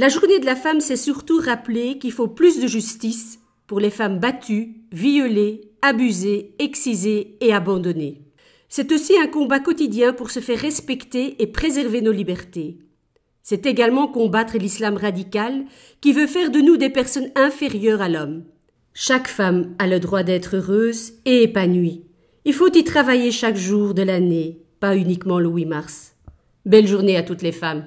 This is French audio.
La journée de la femme s'est surtout rappelée qu'il faut plus de justice pour les femmes battues, violées, abusées, excisées et abandonnées. C'est aussi un combat quotidien pour se faire respecter et préserver nos libertés. C'est également combattre l'islam radical qui veut faire de nous des personnes inférieures à l'homme. Chaque femme a le droit d'être heureuse et épanouie. Il faut y travailler chaque jour de l'année, pas uniquement le 8 mars. Belle journée à toutes les femmes.